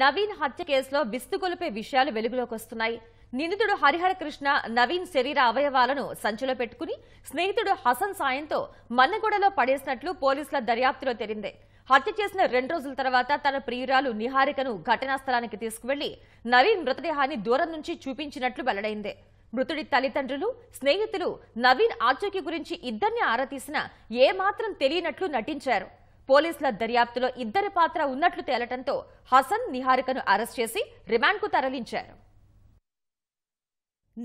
నవీన్ హత్య కేసులో విస్తుగొలిపే విషయాలు వెలుగులోకి వస్తున్నాయి నిందితుడు హరిహర కృష్ణ నవీన్ శరీర అవయవాలను సంచిలో పెట్టుకుని స్నేహితుడు హసన్ సాయంతో మన్నగూడలో పడేసినట్లు పోలీసుల దర్యాప్తులో తేలింది హత్య చేసిన రెండు రోజుల తర్వాత తన ప్రియురాలు నిహారికను ఘటనా స్థలానికి తీసుకువెళ్లి నవీన్ మృతదేహాన్ని దూరం నుంచి చూపించినట్లు వెల్లడైంది మృతుడి తల్లిదండ్రులు స్నేహితులు నవీన్ ఆచూకీ గురించి ఇద్దరిని ఆరా తీసినా ఏమాత్రం తెలియనట్లు నటించారు పోలీసుల దర్యాప్తులో ఇద్దరి పాత్ర ఉన్నట్లు తేలటంతో హసన్ నిహారికను అరెస్ట్ చేసి రిమాండ్కు తరలించారు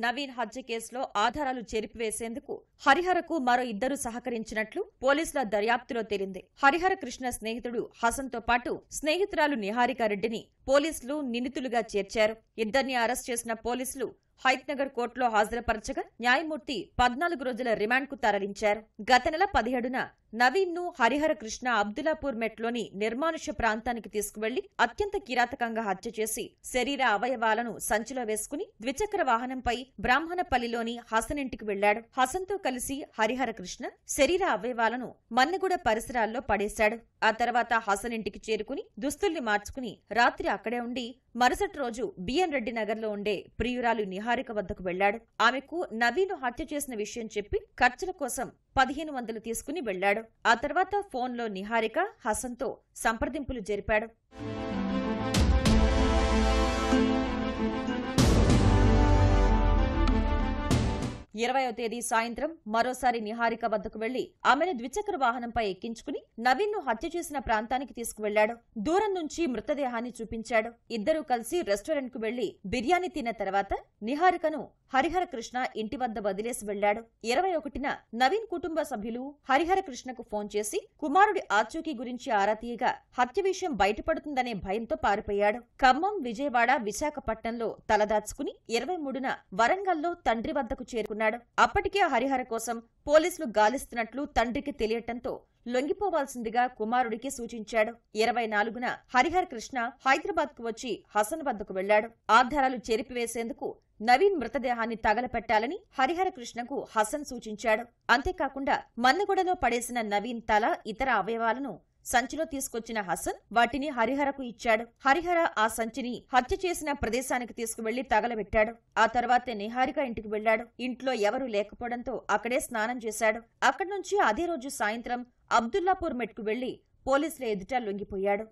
నవీన్ హత్య కేసులో ఆధారాలు చెరిపివేసేందుకు హరిహరకు మరో ఇద్దరు సహకరించినట్లు పోలీసుల దర్యాప్తులో తేలింది హరిహర కృష్ణ స్నేహితుడు హసన్తో పాటు స్నేహితురాలు నిహారికారెడ్డిని పోలీసులు నిందితులుగా చేర్చారు ఇద్దరిని అరెస్ట్ చేసిన పోలీసులు హైత్నగర్ కోర్టులో హాజరుపరచగా న్యాయమూర్తి పద్నాలుగు రోజుల రిమాండ్కు తరలించారు గత నెల పదిహేడున నవీన్ను హరిహర కృష్ణ అబ్దులాపూర్ మెట్లోని నిర్మానుష్య ప్రాంతానికి తీసుకువెళ్లి అత్యంత కిరాతకంగా హత్య చేసి శరీర అవయవాలను సంచిలో వేసుకుని ద్విచక్ర వాహనంపై విచారణపై బ్రాహ్మణపల్లిలోని హసన్ ఇంటికి వెళ్లాడు హసన్తో కలిసి హరిహర కృష్ణ శరీర అవయవాలను మన్నగూడ పరిసరాల్లో పడేశాడు ఆ తర్వాత హసన్ ఇంటికి చేరుకుని దుస్తుల్ని మార్చుకుని రాత్రి అక్కడే ఉండి మరుసటి రోజు బిఎన్ రెడ్డి లో ఉండే ప్రియురాలు నిహారిక వద్దకు వెళ్లాడు ఆమెకు నవీను హత్య చేసిన విషయం చెప్పి ఖర్చుల కోసం పదిహేను వందలు తీసుకుని వెళ్లాడు ఆ తర్వాత ఫోన్లో నిహారిక హసన్తో సంప్రదింపులు జరిపాడు ఇరవయో తేదీ సాయంత్రం మరోసారి నిహారిక వద్దకు వెళ్లి ఆమెను ద్విచక్ర వాహనంపై ఎక్కించుకుని నవీన్ ను హత్య చేసిన ప్రాంతానికి తీసుకువెళ్లాడు దూరం నుంచి మృతదేహాన్ని చూపించాడు ఇద్దరూ కలిసి రెస్టారెంట్ కు వెళ్లి బిర్యానీ తిన్న తర్వాత నిహారికను హరిహర కృష్ణ ఇంటి వద్ద వదిలేసి వెళ్లాడు ఇరవై ఒకటిన నవీన్ కుటుంబ సభ్యులు హరిహర కృష్ణకు ఫోన్ చేసి కుమారుడి ఆచూకీ గురించి ఆరా తీయగా హత్య విషయం బయటపడుతుందనే భయంతో పారిపోయాడు ఖమ్మం విజయవాడ విశాఖపట్నంలో తలదాచుకుని ఇరవై మూడున వరంగల్లో తండ్రి వద్దకు చేరుకున్నాడు చేరుకున్నాడు అప్పటికే హరిహర కోసం పోలీసులు గాలిస్తున్నట్లు తండ్రికి తెలియటంతో లొంగిపోవాల్సిందిగా కుమారుడికి సూచించాడు ఇరవై నాలుగున హరిహర కృష్ణ హైదరాబాద్ కు వచ్చి హసన్ వద్దకు వెళ్లాడు ఆధారాలు చెరిపివేసేందుకు నవీన్ మృతదేహాన్ని తగలపెట్టాలని హరిహర కృష్ణకు హసన్ సూచించాడు అంతేకాకుండా మన్నగూడలో పడేసిన నవీన్ తల ఇతర అవయవాలను సంచిలో తీసుకొచ్చిన హసన్ వాటిని హరిహరకు ఇచ్చాడు హరిహర ఆ సంచిని హత్య చేసిన ప్రదేశానికి తీసుకువెళ్లి తగలబెట్టాడు ఆ తర్వాతే నిహారిక ఇంటికి వెళ్లాడు ఇంట్లో ఎవరూ లేకపోవడంతో అక్కడే స్నానం చేశాడు అక్కడి నుంచి అదే రోజు సాయంత్రం అబ్దుల్లాపూర్ మెట్కు వెళ్లి పోలీసుల ఎదుట లొంగిపోయాడు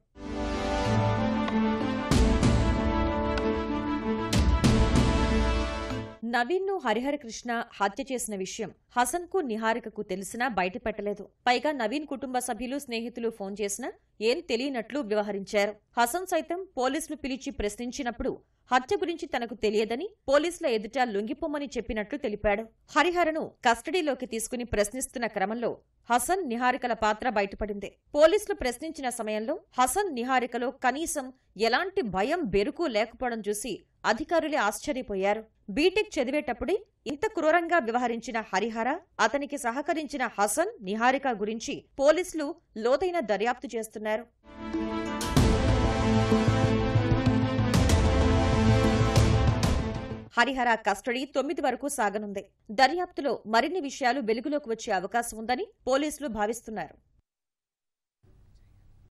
నవీన్ను హరిహరకృష్ణ హత్య చేసిన విషయం హసన్కు నిహారికకు తెలిసినా బయటపెట్టలేదు పైగా నవీన్ కుటుంబ సభ్యులు స్నేహితులు ఫోన్ చేసినా ఏం తెలియనట్లు వ్యవహరించారు హసన్ సైతం పోలీసులు పిలిచి ప్రశ్నించినప్పుడు హత్య గురించి తనకు తెలియదని పోలీసుల ఎదుట లొంగిపోమని చెప్పినట్లు తెలిపాడు హరిహరను కస్టడీలోకి తీసుకుని ప్రశ్నిస్తున్న క్రమంలో హసన్ నిహారికల పాత్ర బయటపడింది పోలీసులు ప్రశ్నించిన సమయంలో హసన్ నిహారికలో కనీసం ఎలాంటి భయం బెరుకు లేకపోవడం చూసి అధికారులే ఆశ్చర్యపోయారు బీటెక్ చదివేటప్పుడే ఇంత క్రూరంగా వ్యవహరించిన హరిహర అతనికి సహకరించిన హసన్ నిహారిక గురించి పోలీసులు లోతైన దర్యాప్తు చేస్తున్నారు హరిహర కస్టడీ తొమ్మిది వరకు సాగనుంది దర్యాప్తులో మరిన్ని విషయాలు వెలుగులోకి వచ్చే అవకాశం ఉందని పోలీసులు భావిస్తున్నారు